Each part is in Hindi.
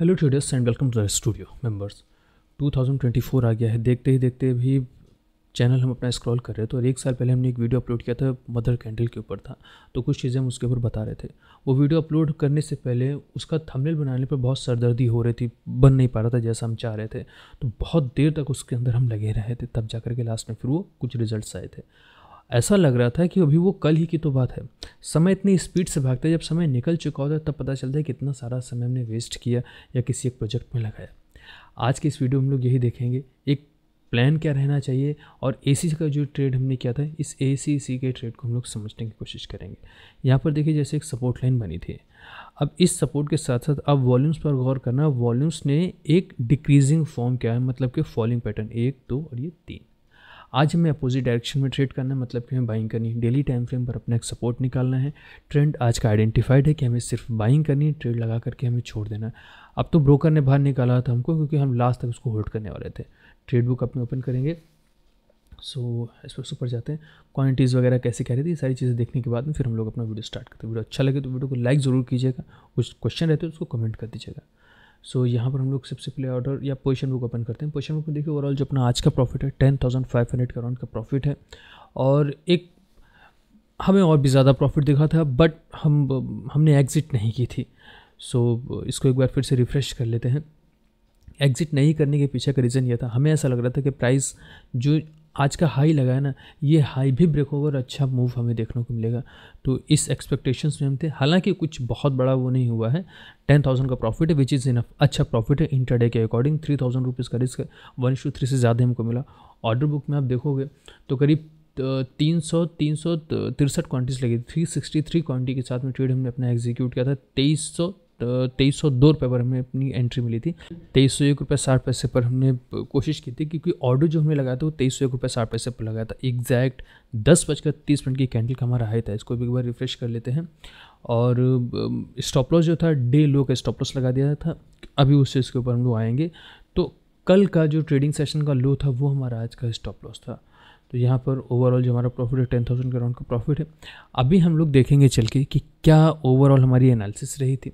Hello tutors and welcome to the studio members 2024 आ गया है देखते ही देखते भी चैनल हम अपना स्क्रॉल कर रहे थे और तो एक साल पहले हमने एक वीडियो अपलोड किया था मदर कैंडल के ऊपर था तो कुछ चीज़ें हम उसके ऊपर बता रहे थे वो वीडियो अपलोड करने से पहले उसका थंबनेल बनाने पर बहुत सरदर्दी हो रही थी बन नहीं पा रहा था जैसा हम चाह रहे थे तो बहुत देर तक उसके अंदर हम लगे रहे थे तब जा के लास्ट में फिर वो कुछ रिजल्ट आए थे ऐसा लग रहा था कि अभी वो कल ही की तो बात है समय इतनी स्पीड से भागता है जब समय निकल चुका होता है तब पता चलता है कि इतना सारा समय हमने वेस्ट किया या किसी एक प्रोजेक्ट में लगाया आज की इस वीडियो में हम लोग यही देखेंगे एक प्लान क्या रहना चाहिए और ए का जो ट्रेड हमने किया था इस ए के ट्रेड को हम लोग समझने की कोशिश करेंगे यहाँ पर देखिए जैसे एक सपोर्ट लाइन बनी थी अब इस सपोर्ट के साथ साथ अब वॉल्यूम्स पर गौर करना वॉल्यूम्स ने एक डिक्रीजिंग फॉर्म क्या है मतलब कि फॉलिंग पैटर्न एक दो और ये तीन आज हमें अपोजिट डायरेक्शन में ट्रेड करना है मतलब कि हमें बाइंग करनी है डेली टाइम फ्रेम पर अपना एक सपोर्ट निकालना है ट्रेंड आज का आइडेंटिफाइड है कि हमें सिर्फ बाइंग करनी है ट्रेड लगा करके हमें छोड़ देना है अब तो ब्रोकर ने बाहर निकाला था हमको क्योंकि हम लास्ट तक उसको होल्ड करने वाले थे ट्रेड बुक अपने ओपन करेंगे सो इस पर सुपर जाते हैं क्वांटिटीज़ वगैरह कैसे कह रही थी सारी चीज़ें देखने के बाद में फिर हम लोग अपना वीडियो स्टार्ट करते हैं वीडियो अच्छा लगे तो वीडियो को लाइक ज़रूर कीजिएगा कुछ क्वेश्चन रहते हैं तो उसको कमेंट कर दीजिएगा सो so, यहाँ पर हम लोग सबसे पहले ऑर्डर या पोजिशन बुक ओपन करते हैं पोजिशन बुक में देखिए ओवरऑल जो अपना आज का प्रॉफिट है टेन थाउजेंड फाइव हंड्रेड का राउंड का प्रॉफिट है और एक हमें और भी ज़्यादा प्रॉफिट दिखा था बट हम हमने एग्ज़िट नहीं की थी सो so, इसको एक बार फिर से रिफ़्रेश कर लेते हैं एग्ज़िट नहीं करने के पीछे का रीज़न यह था हमें ऐसा लग रहा था कि प्राइस जो आज का हाई लगा है ना ये हाई भी ब्रेक होगा और अच्छा मूव हमें देखने को मिलेगा तो इस एक्सपेक्टेशंस में हम थे हालांकि कुछ बहुत बड़ा वो नहीं हुआ है टेन थाउजेंड का प्रॉफिट है विच इज़ इनफ अच्छा प्रॉफिट है इंटरडे के अकॉर्डिंग थ्री थाउजेंड रुपीज़ का रिस्क वन इशू थ्री से ज़्यादा हमको मिला ऑर्डर बुक में आप देखोगे तो करीब तीन सौ तीन सौ तिरसठ क्वान्टिटीज़ लगी थ्री सिक्सटी थ्री क्वान्टिटी के साथ में ट्रेड हमने अपना एग्जीक्यूट किया था तेईस सौ तेईस सौ दो रुपये पर हमें अपनी एंट्री मिली थी तेईस सौ एक रुपये साठ पैसे पर हमने कोशिश की थी क्योंकि ऑर्डर जो हमने लगाया था वो तेईस सौ एक रुपये साठ पैसे पर लगाया था एग्जैक्ट दस बजकर तीस मिनट की कैंडल का हमारा हाई था इसको भी एक बार रिफ्रेश कर लेते हैं और स्टॉप लॉस जो था डे लो का स्टॉप लॉस लगा दिया था अभी उस चीज़ के ऊपर हम लोग आएंगे तो कल का जो ट्रेडिंग सेशन का लो था वो हमारा आज का स्टॉप लॉस था तो यहाँ पर ओवरऑल जो हमारा प्रॉफिट है टेन थाउजेंड का राउंड का प्रॉफिट है अभी हम लोग देखेंगे चल के कि क्या ओवरऑल हमारी एनालिसिस रही थी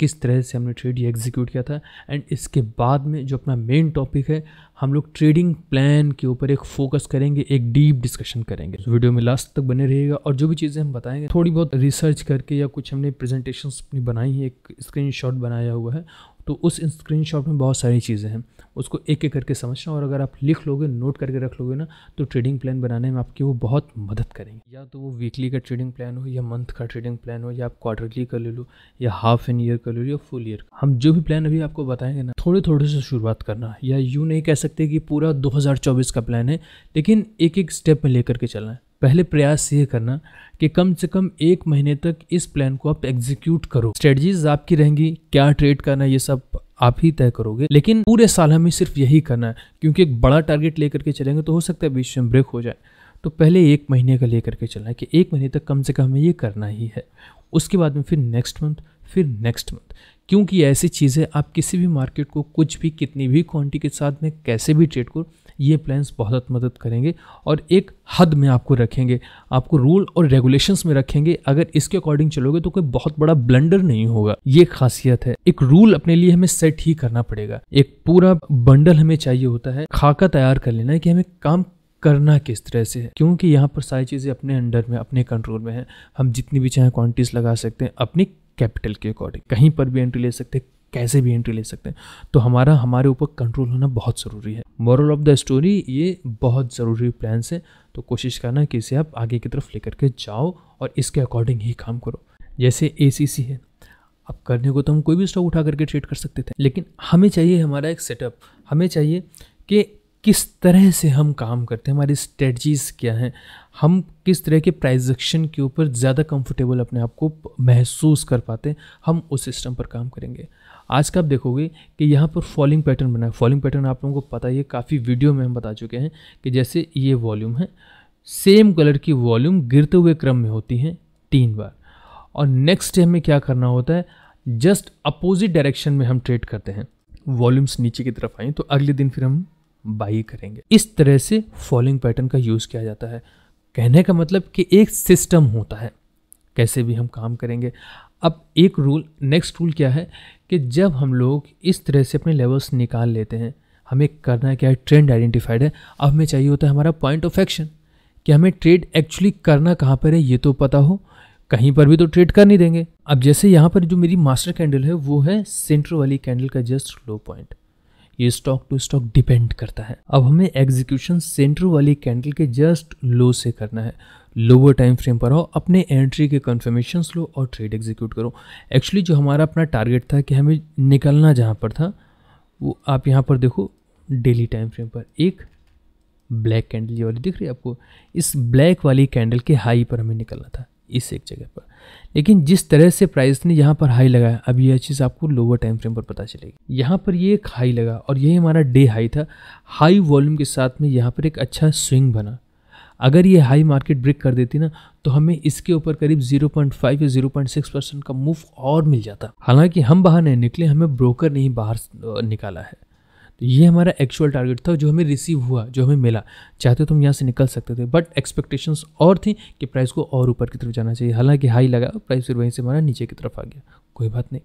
किस तरह से हमने ट्रेड ये एग्जीक्यूट किया था एंड इसके बाद में जो अपना मेन टॉपिक है हम लोग ट्रेडिंग प्लान के ऊपर एक फोकस करेंगे एक डीप डिस्कशन करेंगे तो वीडियो में लास्ट तक बने रहिएगा और जो भी चीज़ें हम बताएंगे थोड़ी बहुत रिसर्च करके या कुछ हमने प्रेजेंटेशन अपनी बनाई है एक स्क्रीन बनाया हुआ है तो उस स्क्रीन में बहुत सारी चीज़ें हैं उसको एक एक करके समझना और अगर आप लिख लोगे नोट करके रख लोगे ना तो ट्रेडिंग प्लान बनाने में आपकी वो बहुत मदद करेंगे या तो वो वीकली का ट्रेडिंग प्लान हो या मंथ का ट्रेडिंग प्लान हो या आप क्वार्टरली कर ले लो या हाफ एन ईयर कर ले लो या फुल ईयर हम जो भी प्लान अभी आपको बताएंगे ना थोड़े थोड़े से शुरुआत करना या यूँ नहीं कह सकते कि पूरा दो का प्लान है लेकिन एक एक स्टेप में लेकर के चलना है पहले प्रयास ये करना कि कम से कम एक महीने तक इस प्लान को आप एग्जीक्यूट करो स्ट्रेटजीज आपकी रहेंगी क्या ट्रेड करना ये सब आप ही तय करोगे लेकिन पूरे साल हमें सिर्फ यही करना है क्योंकि एक बड़ा टारगेट लेकर के चलेंगे तो हो सकता है बीच में ब्रेक हो जाए तो पहले एक महीने का लेकर के चलना है कि एक महीने तक कम से कम हमें ये करना ही है उसके बाद में फिर नेक्स्ट मंथ फिर नेक्स्ट मंथ क्योंकि ऐसी चीज़ें आप किसी भी मार्केट को कुछ भी कितनी भी क्वांटिटी के साथ में कैसे भी ट्रेड करो ये प्लान्स बहुत मदद करेंगे और एक हद में आपको रखेंगे आपको रूल और रेगुलेशंस में रखेंगे अगर इसके अकॉर्डिंग चलोगे तो कोई बहुत बड़ा ब्लंडर नहीं होगा ये खासियत है एक रूल अपने लिए हमें सेट ही करना पड़ेगा एक पूरा बंडल हमें चाहिए होता है खाका तैयार कर लेना है कि हमें काम करना किस तरह से है क्योंकि यहाँ पर सारी चीज़ें अपने अंडर में अपने कंट्रोल में है हम जितनी भी चाहे क्वांटिटीज लगा सकते हैं अपनी कैपिटल के अकॉर्डिंग कहीं पर भी एंट्री ले सकते हैं कैसे भी एंट्री ले सकते हैं तो हमारा हमारे ऊपर कंट्रोल होना बहुत ज़रूरी है मॉरल ऑफ द स्टोरी ये बहुत ज़रूरी प्लान है तो कोशिश करना कि इसे आप आगे की तरफ लेकर के जाओ और इसके अकॉर्डिंग ही काम करो जैसे ए है अब करने को तो हम कोई भी स्टॉक उठा करके ट्रेड कर सकते थे लेकिन हमें चाहिए हमारा एक सेटअप हमें चाहिए कि किस तरह से हम काम करते हैं हमारी स्ट्रेटजीज़ क्या हैं हम किस तरह के प्राइजेक्शन के ऊपर ज़्यादा कंफर्टेबल अपने आप को महसूस कर पाते हैं हम उस सिस्टम पर काम करेंगे आज का आप देखोगे कि यहाँ पर फॉलिंग पैटर्न बना है फॉलिंग पैटर्न आप लोगों को पता ही है काफ़ी वीडियो में हम बता चुके हैं कि जैसे ये वॉल्यूम है सेम कलर की वॉल्यूम गिरते हुए क्रम में होती हैं तीन बार और नेक्स्ट डे हमें क्या करना होता है जस्ट अपोजिट डायरेक्शन में हम ट्रेड करते हैं वॉल्यूम्स नीचे की तरफ आएँ तो अगले दिन फिर हम बाई करेंगे इस तरह से फॉलिंग पैटर्न का यूज़ किया जाता है कहने का मतलब कि एक सिस्टम होता है कैसे भी हम काम करेंगे अब एक रूल नेक्स्ट रूल क्या है कि जब हम लोग इस तरह से अपने लेवल्स निकाल लेते हैं हमें करना क्या है ट्रेंड आइडेंटिफाइड है अब हमें चाहिए होता है हमारा पॉइंट ऑफ एक्शन कि हमें ट्रेड एक्चुअली करना कहाँ पर है ये तो पता हो कहीं पर भी तो ट्रेड कर नहीं देंगे अब जैसे यहाँ पर जो मेरी मास्टर कैंडल है वो है सेंटर वाली कैंडल का जस्ट लो पॉइंट ये स्टॉक टू स्टॉक डिपेंड करता है अब हमें एग्जीक्यूशन सेंटर वाली कैंडल के जस्ट लो से करना है लोअर टाइम फ्रेम पर आओ अपने एंट्री के कन्फर्मेशन लो और ट्रेड एग्जीक्यूट करो एक्चुअली जो हमारा अपना टारगेट था कि हमें निकलना जहाँ पर था वो आप यहाँ पर देखो डेली टाइम फ्रेम पर एक ब्लैक कैंडल ये वाली दिख रही है आपको इस ब्लैक वाली कैंडल के हाई पर हमें निकलना था इस एक जगह पर लेकिन जिस तरह से प्राइस ने यहाँ पर हाई लगाया अब यह चीज़ आपको लोअर टाइम फ्रेम पर पता चलेगी यहाँ पर ये एक हाई लगा और यही हमारा डे हाई था हाई वॉल्यूम के साथ में यहाँ पर एक अच्छा स्विंग बना अगर ये हाई मार्केट ब्रेक कर देती ना तो हमें इसके ऊपर करीब 0.5 या 0.6 परसेंट का मूव और मिल जाता हालांकि हम बाहर नहीं निकले हमें ब्रोकर नहीं बाहर निकाला है तो ये हमारा एक्चुअल टारगेट था जो हमें रिसीव हुआ जो हमें मिला चाहते तो हम यहाँ से निकल सकते थे बट एक्सपेक्टेशंस और थी कि प्राइस को और ऊपर की तरफ जाना चाहिए हालांकि हाई लगा प्राइस फिर वहीं से हमारा नीचे की तरफ आ गया कोई बात नहीं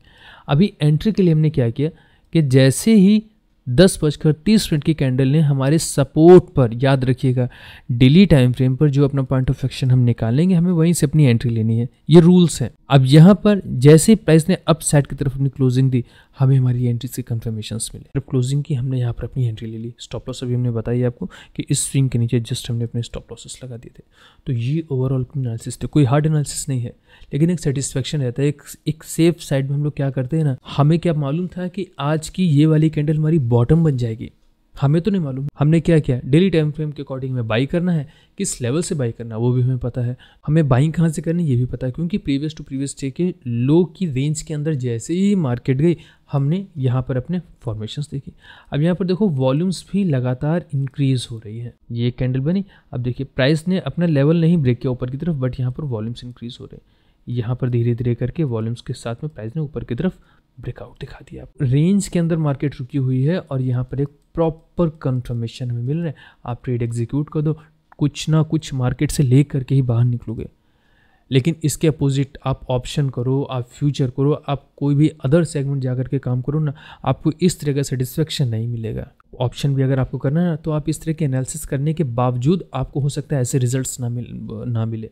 अभी एंट्री के लिए हमने क्या किया कि जैसे ही दस बजकर तीस मिनट की कैंडल ने हमारे सपोर्ट पर याद रखिएगा डेली टाइम फ्रेम पर जो अपना पॉइंट ऑफ एक्शन हम निकालेंगे हमें वहीं से अपनी एंट्री लेनी है ये रूल्स हैं अब यहाँ पर जैसे प्राइस ने अप साइड की तरफ अपनी क्लोजिंग दी हमें हमारी एंट्री से कंफर्मेशन मिले जब क्लोजिंग की हमने यहाँ पर अपनी एंट्री ले ली स्टॉप लॉस अभी हमने बताई आपको कि इस स्विंग के नीचे जस्ट हमने अपने स्टॉप लॉसेस लगा दिए थे तो ये ओवरऑल एनालिसिस थे कोई हार्ड एनालिसिस नहीं है लेकिन एक सेटिस्फेक्शन रहता है एक एक सेफ साइड में हम लोग क्या करते हैं ना हमें क्या मालूम था कि आज की ये वाली कैंडल हमारी बॉटम बन जाएगी हमें तो नहीं मालूम हमने क्या किया डेली टाइम फ्रेम के अकॉर्डिंग में बाई करना है किस लेवल से बाई करना है वो भी हमें पता है हमें बाइंग कहाँ से करनी ये भी पता है क्योंकि प्रीवियस टू प्रीवियस डे के लो की रेंज के अंदर जैसे ही मार्केट गई हमने यहाँ पर अपने फॉर्मेशंस देखी अब यहाँ पर देखो वॉल्यूम्स भी लगातार इंक्रीज हो रही है ये कैंडल बनी अब देखिए प्राइस ने अपना लेवल नहीं ब्रेक किया ऊपर की तरफ बट यहाँ पर वॉल्यूम्स इंक्रीज हो रहे हैं यहाँ पर धीरे धीरे करके वॉल्यूम्स के साथ में प्राइस ने ऊपर की तरफ ब्रेकआउट दिखा दिया रेंज के अंदर मार्केट रुकी हुई है और यहाँ पर एक प्रॉपर कंफर्मेशन हमें मिल रहा है आप ट्रेड एग्जीक्यूट कर दो कुछ ना कुछ मार्केट से ले करके ही बाहर निकलोगे लेकिन इसके अपोजिट आप ऑप्शन करो आप फ्यूचर करो आप कोई भी अदर सेगमेंट जा करके काम करो ना आपको इस तरह का सेटिस्फेक्शन नहीं मिलेगा ऑप्शन भी अगर आपको करना है ना तो आप इस तरह के एनालिसिस करने के बावजूद आपको हो सकता है ऐसे रिजल्ट्स ना मिल ना मिले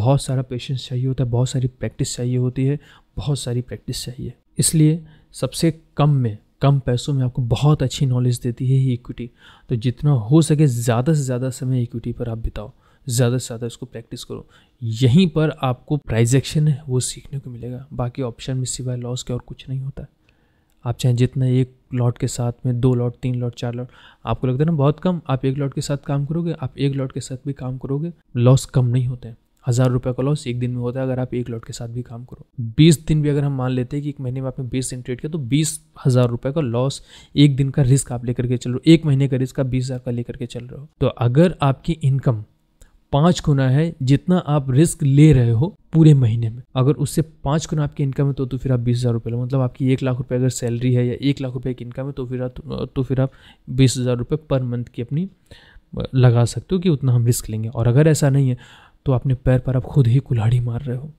बहुत सारा पेशेंस चाहिए होता है बहुत सारी प्रैक्टिस चाहिए होती है बहुत सारी प्रैक्टिस चाहिए इसलिए सबसे कम में कम पैसों में आपको बहुत अच्छी नॉलेज देती है ये इक्विटी तो जितना हो सके ज़्यादा से ज़्यादा समय इक्विटी पर आप बिताओ ज़्यादा से ज़्यादा इसको प्रैक्टिस करो यहीं पर आपको प्राइज एक्शन है वो सीखने को मिलेगा बाकी ऑप्शन में सिवाय लॉस के और कुछ नहीं होता है आप चाहे जितना एक लॉट के साथ में दो लॉट तीन लॉट चार लॉट आपको लगता है ना बहुत कम आप एक लॉट के साथ काम करोगे आप एक लॉट के साथ भी काम करोगे लॉस कम नहीं होते हैं हज़ार रुपये का लॉस एक दिन में होता है अगर आप एक लॉट के साथ भी काम करो बीस दिन भी अगर हम मान लेते हैं कि एक महीने में आपने बीस दिन ट्रेड किया तो बीस हज़ार रुपये का लॉस एक दिन का रिस्क आप लेकर के चल रहे हो एक महीने का रिस्क आप बीस हज़ार का लेकर के चल रहे हो तो अगर आपकी इनकम पाँच गुना है जितना आप रिस्क ले रहे हो पूरे महीने में अगर उससे पाँच गुना आपकी इनकम है तो तो फिर आप बीस हज़ार रुपये मतलब आपकी एक लाख रुपये अगर सैलरी है या एक लाख रुपये की इनकम है तो फिर आप तो फिर आप बीस हज़ार रुपये पर मंथ की अपनी लगा सकते हो कि उतना हम रिस्क लेंगे और अगर ऐसा नहीं है तो अपने पैर पर आप खुद ही कुल्हाड़ी मार रहे हो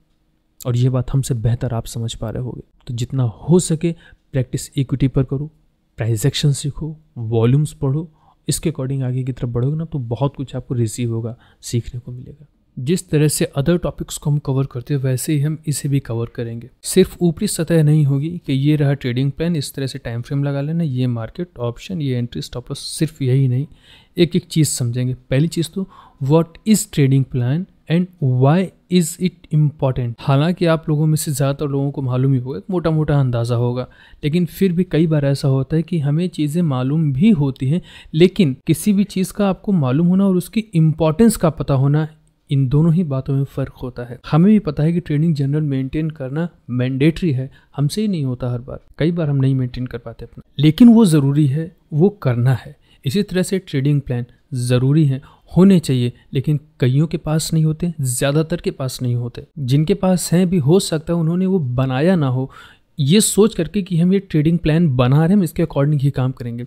और ये बात हमसे बेहतर आप समझ पा रहे होगे तो जितना हो सके प्रैक्टिस इक्विटी पर करो प्राइस एक्शन सीखो वॉल्यूम्स पढ़ो इसके अकॉर्डिंग आगे की तरफ बढ़ोगे ना तो बहुत कुछ आपको रिसीव होगा सीखने को मिलेगा जिस तरह से अदर टॉपिक्स को हम कवर करते हैं वैसे ही हम इसे भी कवर करेंगे सिर्फ ऊपरी सतह नहीं होगी कि ये रहा ट्रेडिंग प्लान इस तरह से टाइम फ्रेम लगा लेना ये मार्केट ऑप्शन ये एंट्री स्टॉपलॉस सिर्फ यही नहीं एक एक चीज़ समझेंगे पहली चीज़ तो what is trading plan and why is it important हालांकि आप लोगों में से ज़्यादातर लोगों को मालूम ही होगा एक मोटा मोटा अंदाज़ा होगा लेकिन फिर भी कई बार ऐसा होता है कि हमें चीज़ें मालूम भी होती हैं लेकिन किसी भी चीज़ का आपको मालूम होना और उसकी इम्पोर्टेंस का पता होना इन दोनों ही बातों में फ़र्क होता है हमें भी पता है कि ट्रेनिंग जनरल मेंटेन करना मैंडेटरी है हमसे ही नहीं होता हर बार कई बार हम नहीं मेंटेन कर पाते अपना लेकिन वो ज़रूरी है वो करना है इसी तरह से ट्रेडिंग प्लान ज़रूरी हैं होने चाहिए लेकिन कईयों के पास नहीं होते ज़्यादातर के पास नहीं होते जिनके पास हैं भी हो सकता है उन्होंने वो बनाया ना हो ये सोच करके कि हम ये ट्रेडिंग प्लान बना रहे हैं हम इसके अकॉर्डिंग ही काम करेंगे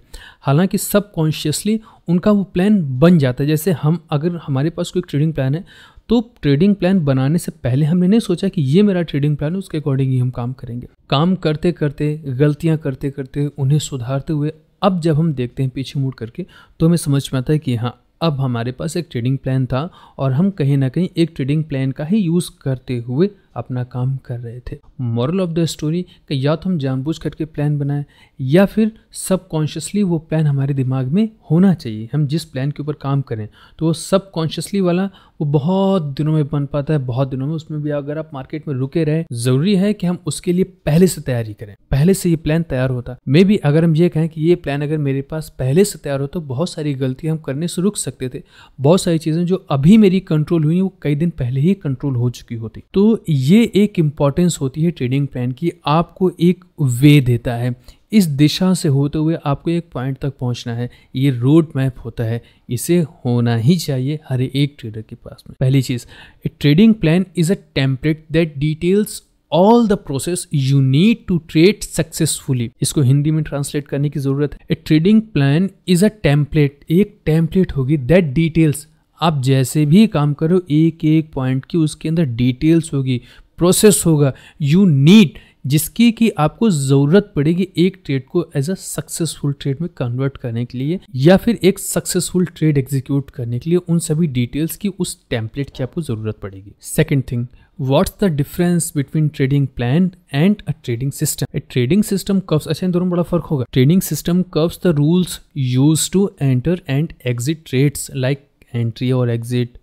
हालांकि सब कॉन्शियसली उनका वो प्लान बन जाता है जैसे हम अगर हमारे पास कोई ट्रेडिंग प्लान है तो ट्रेडिंग प्लान बनाने से पहले हमने नहीं सोचा कि ये मेरा ट्रेडिंग प्लान है उसके अकॉर्डिंग ही हम काम करेंगे काम करते करते गलतियाँ करते करते उन्हें सुधारते हुए अब जब हम देखते हैं पीछे मुड़ करके तो हमें समझ में आता है कि हाँ अब हमारे पास एक ट्रेडिंग प्लान था और हम कहीं ना कहीं एक ट्रेडिंग प्लान का ही यूज़ करते हुए अपना काम कर रहे थे मॉरल ऑफ द स्टोरी कि या तो हम जानबूझ करके प्लान बनाएं या फिर सब कॉन्शियसली वो प्लान हमारे दिमाग में होना चाहिए हम जिस प्लान के ऊपर काम करें तो वो सब कॉन्शियसली वाला वो बहुत दिनों में बन पाता है बहुत दिनों में उसमें भी अगर आप मार्केट में रुके रहे ज़रूरी है कि हम उसके लिए पहले से तैयारी करें पहले से ये प्लान तैयार होता मे भी अगर हम ये कहें कि ये प्लान अगर मेरे पास पहले से तैयार हो तो बहुत सारी गलती हम करने से रुक सकते थे बहुत सारी चीज़ें जो अभी मेरी कंट्रोल हुई वो कई दिन पहले ही कंट्रोल हो चुकी होती तो ये एक इम्पॉर्टेंस होती है ट्रेडिंग प्लान की आपको एक वे देता है इस दिशा से होते हुए आपको एक पॉइंट तक पहुंचना है ये रोड मैप होता है इसे होना ही चाहिए हर एक ट्रेडर के पास में पहली चीज़ a trading plan is a template that details all the process you need to trade successfully इसको हिंदी में ट्रांसलेट करने की जरूरत है a trading plan is a template एक टेम्पलेट होगी दैट डिटेल्स आप जैसे भी काम करो एक एक पॉइंट की उसके अंदर डिटेल्स होगी प्रोसेस होगा यू नीड जिसकी कि आपको ज़रूरत पड़ेगी एक ट्रेड को एज अ सक्सेसफुल ट्रेड में कन्वर्ट करने के लिए या फिर एक सक्सेसफुल ट्रेड एग्जीक्यूट करने के लिए उन सभी डिटेल्स की उस टेम्पलेट की आपको ज़रूरत पड़ेगी second thing what's the difference between trading plan and a trading system a trading system covers अच्छा दोनों बड़ा फर्क होगा trading system covers the rules use to enter and exit trades like entry और exit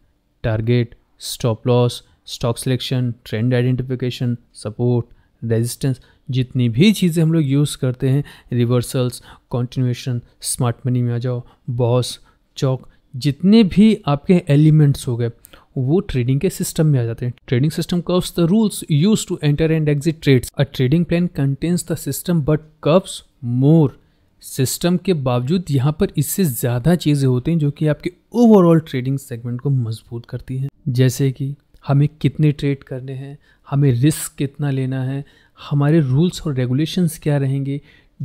target stop loss stock selection trend identification support resistance जितनी भी चीज़ें हम लोग यूज़ करते हैं रिवर्सल्स कॉन्टिन्यूशन स्मार्ट मनी में आ जाओ बॉस चौक जितने भी आपके एलिमेंट्स हो गए वो ट्रेडिंग के सिस्टम में आ जाते हैं trading system covers the rules use to enter and exit trades a trading plan contains the system but covers more system के बावजूद यहाँ पर इससे ज़्यादा चीज़ें होती हैं जो कि आपके ओवरऑल ट्रेडिंग सेगमेंट को मजबूत करती हैं जैसे कि हमें कितने ट्रेड करने हैं हमें रिस्क कितना लेना है हमारे रूल्स और रेगुलेशंस क्या रहेंगे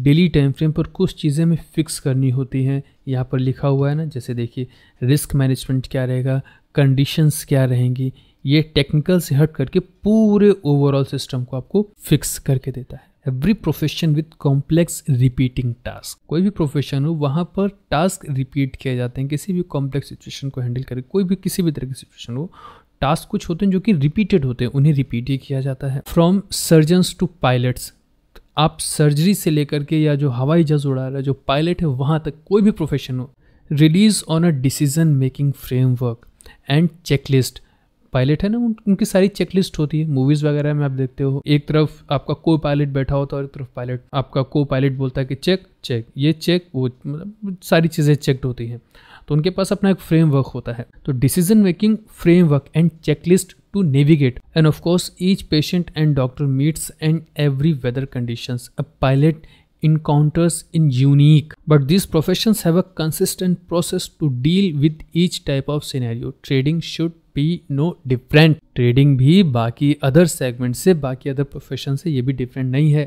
डेली टाइम फ्रेम पर कुछ चीज़ें हमें फ़िक्स करनी होती हैं यहाँ पर लिखा हुआ है ना जैसे देखिए रिस्क मैनेजमेंट क्या रहेगा कंडीशंस क्या रहेंगी ये टेक्निकल से हट करके पूरे ओवरऑल सिस्टम को आपको फिक्स करके देता है every profession with complex repeating task कोई भी प्रोफेशन हो वहाँ पर टास्क रिपीट किए जाते हैं किसी भी कॉम्प्लेक्स सिचुएशन को हैंडल करें कोई भी किसी भी तरह की सिचुएशन हो टास्क कुछ होते हैं जो कि रिपीटेड होते हैं उन्हें रिपीट ही किया जाता है फ्रॉम सर्जन्स टू पायलट्स आप सर्जरी से लेकर के या जो हवाई जहाज उड़ा रहा है जो पायलट है वहाँ तक कोई भी प्रोफेशन हो relies on a decision making framework and checklist pilot है ना उन, उनकी सारी चेकलिस्ट होती है मूवीज वगैरह में आप देखते हो एक तरफ आपका को पायलट बैठा होता है और एक तरफ पायलट आपका को पायलट बोलता है कि चेक चेक ये चेक वो मतलब सारी चीज़ें चेकड होती हैं तो उनके पास अपना एक फ्रेमवर्क होता है तो decision making framework and checklist to navigate and of course each patient and doctor meets and every weather condition a pilot encounters in unique but these professions have a consistent process to deal with each type of scenario trading should be no different trading भी बाकी अदर सेगमेंट से बाकी अदर प्रोफेशन से ये भी डिफरेंट नहीं है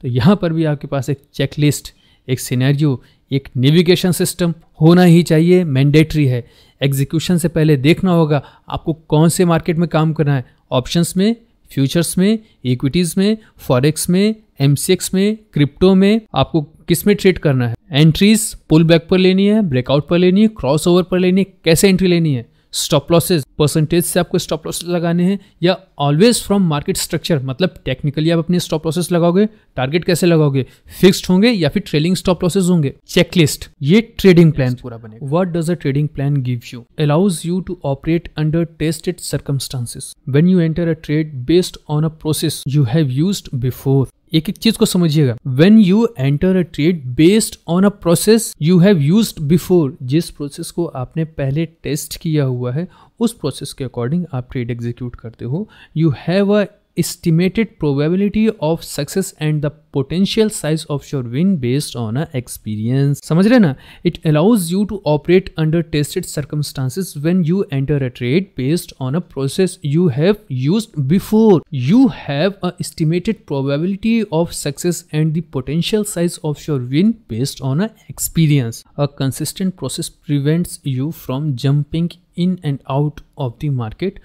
तो यहाँ पर भी आपके पास एक चेकलिस्ट एक सिनेरियो एक नेविगेशन सिस्टम होना ही चाहिए मैंडेटरी है एग्जीक्यूशन से पहले देखना होगा आपको कौन से मार्केट में काम करना है ऑप्शंस में फ्यूचर्स में इक्विटीज़ में फॉरेक्स में एम में क्रिप्टो में आपको किस में ट्रेड करना है एंट्रीज पुल बैक पर लेनी है ब्रेकआउट पर लेनी है क्रॉस ओवर पर लेनी है कैसे एंट्री लेनी है स्टॉप लॉसेज परसेंटेज से आपको स्टॉप लॉसेज लगाने हैं या ऑलवेज फ्रॉम मार्केट स्ट्रक्चर मतलब टेक्निकली आप अपने स्टॉप लॉसेज लगाओगे टारगेट कैसे लगाओगे फिक्स्ड होंगे या फिर ट्रेलिंग स्टॉप लॉसेज होंगे चेकलिस्ट ये ट्रेडिंग प्लान पूरा बने what does a trading plan give you allows you to operate under tested circumstances when you enter a trade based on a process you have use before एक एक चीज को समझिएगा when you enter a trade based on a process you have use before जिस प्रोसेस को आपने पहले टेस्ट किया हुआ है उस प्रोसेस के अकॉर्डिंग आप ट्रेड एग्जीक्यूट करते हो you have a estimated probability of success and the potential size of your win based on a experience समझ it allows you to operate under tested circumstances when you enter a trade based on a process you have used before you have a estimated probability of success and the potential size of your win based on a experience a consistent process prevents you from jumping in and out of the market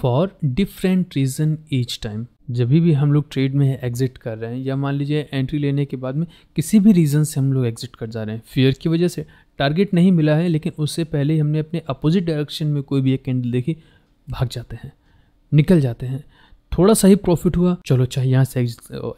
for different reason each time जब भी हम लोग ट्रेड में एग्जिट कर रहे हैं या मान लीजिए एंट्री लेने के बाद में किसी भी रीज़न से हम लोग एग्जिट कर जा रहे हैं फियर की वजह से टारगेट नहीं मिला है लेकिन उससे पहले हमने अपने अपोजिट डायरेक्शन में कोई भी एक कैंडल देखी भाग जाते हैं निकल जाते हैं थोड़ा सा ही प्रॉफिट हुआ चलो चाहे यहाँ से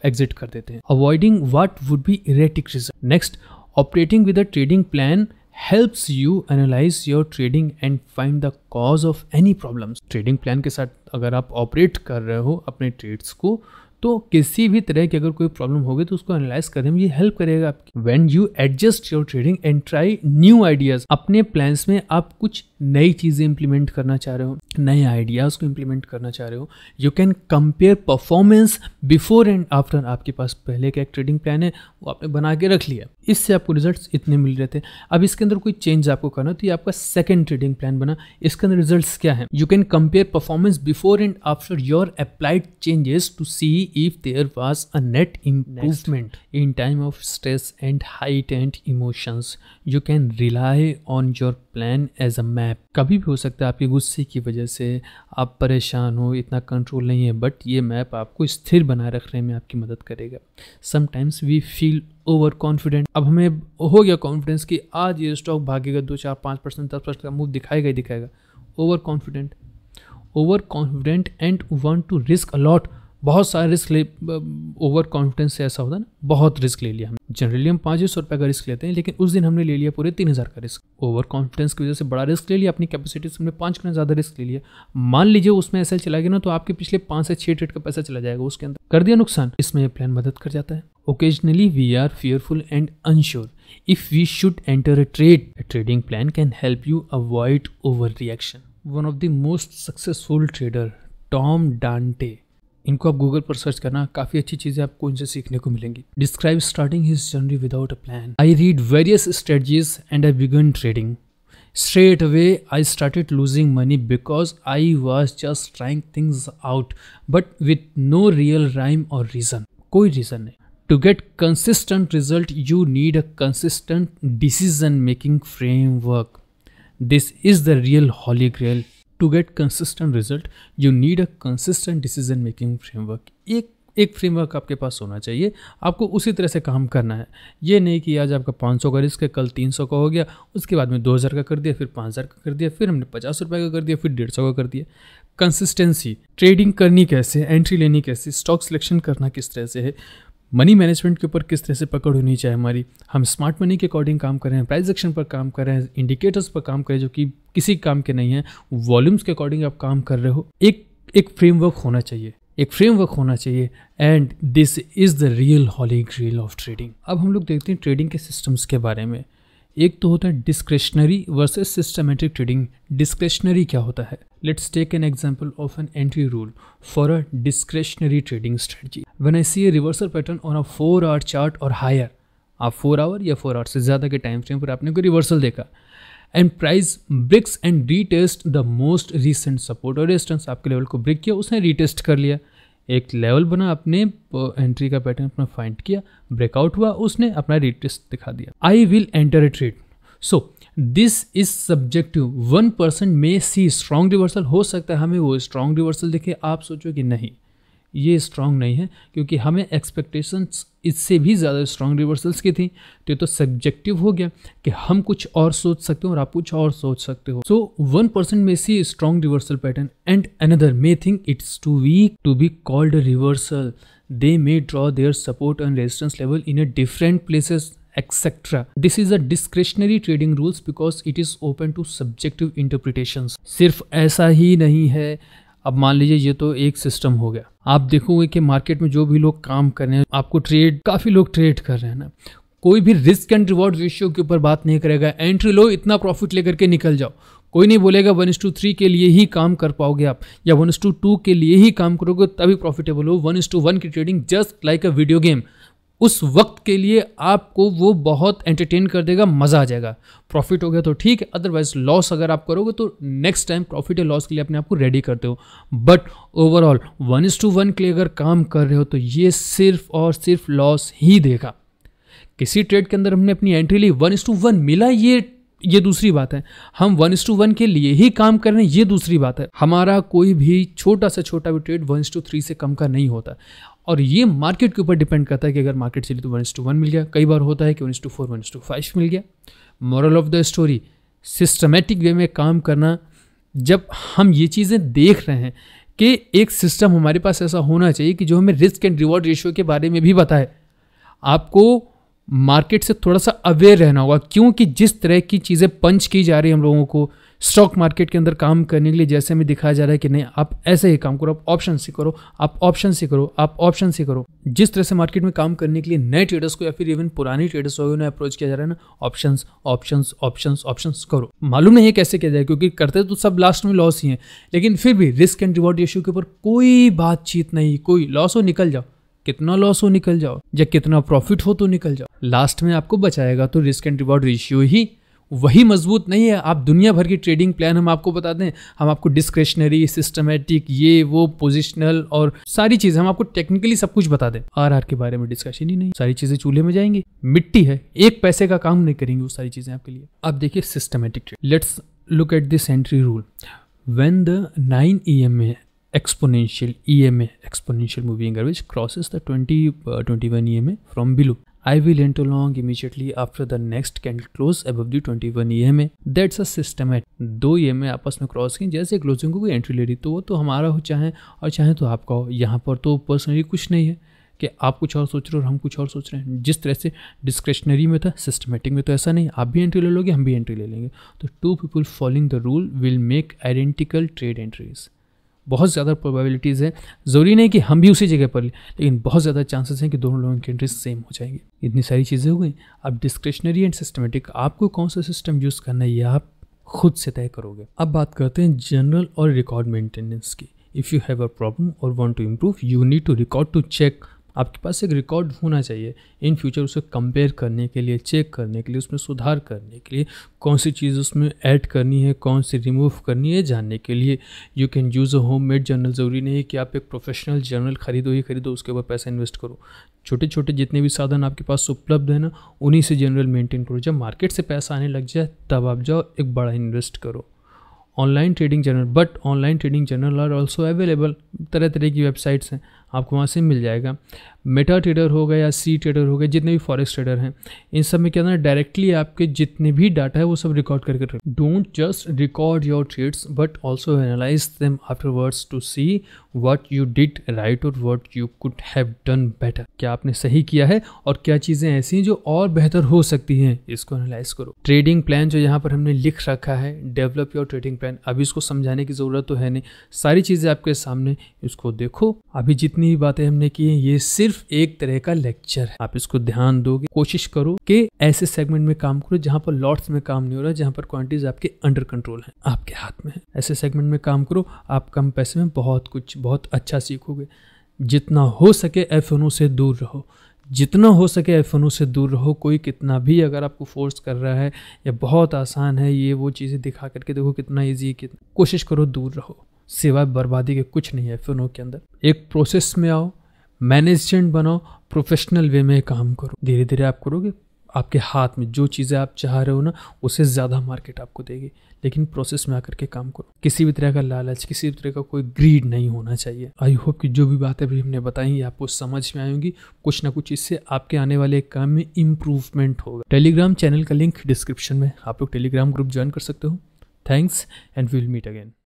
एग्जिट कर देते हैं avoiding what would be erratic result next operating with a trading plan helps you analyse your trading and find the cause of any problems trading plan के साथ अगर आप ऑपरेट कर रहे हो अपने ट्रेड्स को तो किसी भी तरह की अगर कोई प्रॉब्लम होगी तो उसको एनालाइज करने में ये हेल्प करेगा आपकी when you adjust your trading and try new ideas अपने प्लान में आप कुछ नई चीज़ें इंप्लीमेंट करना चाह रहे हो नए आइडियाज़ को इंप्लीमेंट करना चाह रहे हो you can compare performance before and after आपके पास पहले का एक ट्रेडिंग प्लान है वो आपने बना के रख लिया इससे आपको रिजल्ट इतने मिल रहे थे अब इसके अंदर कोई चेंज आपको करना तो ये आपका सेकेंड ट्रेडिंग प्लान बना इसके अंदर रिजल्ट क्या है you can compare performance before and after your applied changes to see if there was a net improvement Next. in time of stress and heightened emotions you can rely on your plan as a map कभी भी हो सकता है आपके गुस्से की वजह से आप परेशान हो इतना कंट्रोल नहीं है बट ये मैप आपको स्थिर बनाए रखने में आपकी मदद करेगा sometimes we feel over confident अब हमें हो गया कॉन्फिडेंस कि आज ये स्टॉक भागेगा दो चार पाँच परसेंट दस परसेंट का मूव दिखाएगा ही दिखाएगा over confident over confident and want to risk a lot बहुत सारे रिस्क ले ओवर कॉन्फिडेंस से ऐसा होता है ना बहुत रिस्क ले लिया हमने जनरली हम पाँच सौ रुपये का रिस्क लेते हैं लेकिन उस दिन हमने ले लिया पूरे तीन हज़ार का रिस्क ओवर कॉन्फिडेंस की वजह से बड़ा रिस्क ले लिया अपनी कैपेसिटी से हमने पाँच गुना ज़्यादा रिस्क ले लिया मान लीजिए उसमें ऐसा चला गया ना तो आपके पिछले पाँच से छः ट्रेड का पैसा चला जाएगा उसके अंदर कर दिया नुकसान इसमें प्लान मदद कर जाता है occasionally we are fearful and unsure if we should enter a trade trading plan can help you avoid overreaction one of the most successful trader Tom Dante इनको आप गूगल पर सर्च करना काफी अच्छी चीजें आपको इनसे सीखने को मिलेंगी describe starting his journey without a plan I read various strategies and I began trading straight away I start losing money because I was just trying things out but with no real rhyme or reason कोई रीजन नहीं to get consistent result you need a consistent decision making framework this is the real holy grail to get consistent result you need a consistent decision making framework एक एक फ्रेमवर्क आपके पास होना चाहिए आपको उसी तरह से काम करना है ये नहीं कि आज आपका 500 का रिस्क है कल 300 का हो गया उसके बाद में 2000 का कर दिया फिर 5000 का कर दिया फिर हमने पचास रुपये का कर दिया फिर डेढ़ सौ का कर दिया कंसिस्टेंसी ट्रेडिंग करनी कैसे एंट्री लेनी कैसे स्टॉक सिलेक्शन करना किस तरह से है मनी मैनेजमेंट के ऊपर किस तरह से पकड़ होनी चाहिए हमारी हम स्मार्ट मनी के अकॉर्डिंग काम कर रहे हैं प्राइस एक्शन पर काम कर रहे हैं इंडिकेटर्स पर काम करें जो कि किसी काम के नहीं हैं वॉल्यूम्स के अकॉर्डिंग आप काम कर रहे हो एक एक फ्रेमवर्क होना चाहिए एक फ्रेमवर्क होना चाहिए and this is the real holy grail of trading अब हम लोग देखते हैं ट्रेडिंग के सिस्टम्स के बारे में एक तो होता है discretionary versus systematic trading discretionary क्या होता है let's take an example of an entry rule for a discretionary trading strategy when I see a reversal pattern on a four hour chart or higher आप फोर आवर या फोर आवर से ज़्यादा के टाइम फ्रेम पर आपने कोई रिवर्सल देखा and price breaks and retest the most recent support और रेस्टेंस आपके लेवल को ब्रेक किया उसने रीटेस्ट कर लिया एक लेवल बना अपने एंट्री का पैटर्न अपना फाइंड किया ब्रेकआउट हुआ उसने अपना रिटेस्ट दिखा दिया I will enter a trade so this is subjective one person may see strong reversal हो सकता है हमें वो स्ट्रॉन्ग रिवर्सल दिखे आप सोचो कि नहीं ये स्ट्रांग नहीं है क्योंकि हमें एक्सपेक्टेशंस इससे भी ज़्यादा स्ट्रांग रिवर्सल्स की थी तो ये तो सब्जेक्टिव हो गया कि हम कुछ और सोच सकते हो और आप कुछ और सोच सकते हो सो one person may see strong reversal pattern and another may think it's too weak to be called reversal they may draw their support and resistance level in a different places etcetera this is a discretionary trading rules because it is open to subjective interpretation सिर्फ ऐसा ही नहीं है अब मान लीजिए ये तो एक सिस्टम हो गया आप देखोगे कि मार्केट में जो भी लोग काम कर रहे हैं आपको ट्रेड काफ़ी लोग ट्रेड कर रहे हैं ना कोई भी रिस्क एंड रिवॉर्ड रेशियो के ऊपर बात नहीं करेगा एंट्री लो इतना प्रॉफिट लेकर के निकल जाओ कोई नहीं बोलेगा वन टू थ्री के लिए ही काम कर पाओगे आप या वन टू टू के लिए ही काम करोगे तभी प्रॉफिटेबल हो वन टू वन की trading just like a video game उस वक्त के लिए आपको वो बहुत एंटरटेन कर देगा मज़ा आ जाएगा प्रॉफिट हो गया तो ठीक है अदरवाइज लॉस अगर आप करोगे तो नेक्स्ट टाइम प्रॉफिट या लॉस के लिए अपने आप को रेडी करते हो but overall one is to one के लिए अगर काम कर रहे हो तो ये सिर्फ और सिर्फ लॉस ही देगा किसी ट्रेड के अंदर हमने अपनी एंट्री ली वन इज टू वन मिला ये ये दूसरी बात है हम वन टू वन के लिए ही काम कर रहे हैं ये दूसरी बात है हमारा कोई भी छोटा से छोटा भी ट्रेड वन टू थ्री से कम का नहीं होता और ये मार्केट के ऊपर डिपेंड करता है कि अगर मार्केट से तो वन टू वन मिल गया कई बार होता है कि one to four one to five मिल गया moral of the story systematic way में काम करना जब हम ये चीज़ें देख रहे हैं कि एक सिस्टम हमारे पास ऐसा होना चाहिए कि जो हमें रिस्क एंड रिवॉर्ड रेशियो के बारे में भी बताए आपको मार्केट से थोड़ा सा अवेयर रहना होगा क्योंकि जिस तरह की चीज़ें पंच की जा रही हम लोगों को स्टॉक मार्केट के अंदर काम करने के लिए जैसे हमें दिखाया जा रहा है कि नहीं आप ऐसे ही काम करो आप ऑप्शन से करो आप ऑप्शन से करो आप ऑप्शन से करो जिस तरह से मार्केट में काम करने के लिए नए ट्रेडर्स को या फिर इवन पुरानी ट्रेडर्स को उन्हें अप्रोच किया जा रहा है ना ऑप्शन ऑप्शन ऑप्शन ऑप्शन करो मालूम नहीं है कैसे किया जाए क्योंकि करते तो सब लास्ट में लॉस ही है लेकिन फिर भी रिस्क एंड रिवॉर्ड इश्यू के ऊपर कोई बातचीत नहीं कोई लॉस हो निकल जाओ कितना लॉस हो निकल जाओ या कितना प्रॉफिट हो तो निकल जाओ लास्ट में आपको बचाएगा तो रिस्क एंड रिवॉर्ड रेशियो ही वही मजबूत नहीं है आप दुनिया भर की ट्रेडिंग प्लान हम आपको बता दें हम आपको डिस्क्रिशनरी सिस्टमेटिक ये वो पोजिशनल और सारी चीजें हम आपको टेक्निकली सब कुछ बता दें आर आर के बारे में डिस्कशन ही नहीं सारी चीज़ें चूल्हे में जाएंगी मिट्टी है एक पैसे का काम नहीं करेंगी वो सारी चीज़ें आपके लिए अब देखिए systematic trade let's look at this entry rule when the nine E M A exponential moving average moving the twenty twenty one E M A from below I will enter long immediately after the next candle close above the 21 EMA. That's a system है दो ए आपस में क्रॉस की जैसे क्लोजिंग को कोई एंट्री ले रही तो वो तो हमारा हो चाहे और चाहे तो आपका हो यहाँ पर तो पर्सनली कुछ नहीं है कि आप कुछ और सोच रहे हो और हम कुछ और सोच रहे हैं जिस तरह से डिस्क्रिप्शनरी में था सिस्टमेटिक में तो ऐसा नहीं आप भी एंट्री ले लोगे हम भी एंट्री ले लेंगे तो two people following the rule will make identical trade entries बहुत ज़्यादा प्रोबेबिलिटीज़ है ज़रूरी नहीं कि हम भी उसी जगह पर लें लेकिन बहुत ज़्यादा चांसेस हैं कि दोनों लोगों की इंटरेस्ट सेम हो जाएंगे इतनी सारी चीज़ें हो गई अब डिस्क्रिशनरी एंड सिस्टमेटिक आपको कौन सा सिस्टम यूज़ करना है ये आप खुद से तय करोगे अब बात करते हैं जनरल और रिकॉर्ड मेंटेनेंस की if you have a problem और want to improve you need to record to check आपके पास एक रिकॉर्ड होना चाहिए इन फ्यूचर उसे कंपेयर करने के लिए चेक करने के लिए उसमें सुधार करने के लिए कौन सी चीज़ उसमें ऐड करनी है कौन सी रिमूव करनी है जानने के लिए you can use a home made journal ज़रूरी नहीं है कि आप एक प्रोफेशनल जर्नल खरीदो ही खरीदो उसके ऊपर पैसा इन्वेस्ट करो छोटे छोटे जितने भी साधन आपके पास उपलब्ध है ना उन्हीं से जर्नल मेंटेन करो जब मार्केट से पैसा आने लग जाए तब आप जाओ एक बड़ा इन्वेस्ट करो online trading journal but online trading journal are also available तरह तरह की वेबसाइट्स हैं आपको वहाँ से मिल जाएगा मेटा ट्रेडर हो गया या सी ट्रेडर हो गया जितने भी फॉरेस्ट ट्रेडर हैं इन सब में क्या है डायरेक्टली आपके जितने भी डाटा है वो सब रिकॉर्ड करके रखें don't just record your trades but also analyse them afterwards to see what you did right और what you could have done better क्या आपने सही किया है और क्या चीज़ें ऐसी हैं जो और बेहतर हो सकती हैं इसको एनालाइज करो ट्रेडिंग प्लान जो यहाँ पर हमने लिख रखा है डेवलप योर ट्रेडिंग प्लान अभी इसको समझाने की ज़रूरत तो है नहीं सारी चीज़ें आपके सामने इसको देखो अभी जितनी भी बातें हमने की हैं ये सिर्फ सिर्फ एक तरह का लेक्चर है आप इसको ध्यान दोगे कोशिश करो कि ऐसे सेगमेंट में काम करो जहां पर लॉट्स में काम नहीं हो रहा जहां पर क्वांटिटीज आपके अंडर कंट्रोल है आपके हाथ में है ऐसे सेगमेंट में काम करो आप कम पैसे में बहुत कुछ बहुत अच्छा सीखोगे जितना हो सके एफ से दूर रहो जितना हो सके एफ से दूर रहो कोई कितना भी अगर आपको फोर्स कर रहा है या बहुत आसान है ये वो चीज़ें दिखा करके देखो कितना ईजी है कितना कोशिश करो दूर रहो सिवाय बर्बादी के कुछ नहीं है एफ के अंदर एक प्रोसेस में आओ मैनेजेंट बनो प्रोफेशनल वे में काम करो धीरे धीरे आप करोगे आपके हाथ में जो चीज़ें आप चाह रहे हो ना उसे ज़्यादा मार्केट आपको देगी लेकिन प्रोसेस में आकर के काम करो किसी भी तरह का लालच किसी भी तरह का कोई ग्रीड नहीं होना चाहिए आई होप कि जो भी बातें अभी हमने बताई आपको समझ में आएंगी कुछ ना कुछ इससे आपके आने वाले काम में इम्प्रूवमेंट होगा टेलीग्राम चैनल का लिंक डिस्क्रिप्शन में आप लोग टेलीग्राम ग्रुप ज्वाइन कर सकते हो thanks and will meet again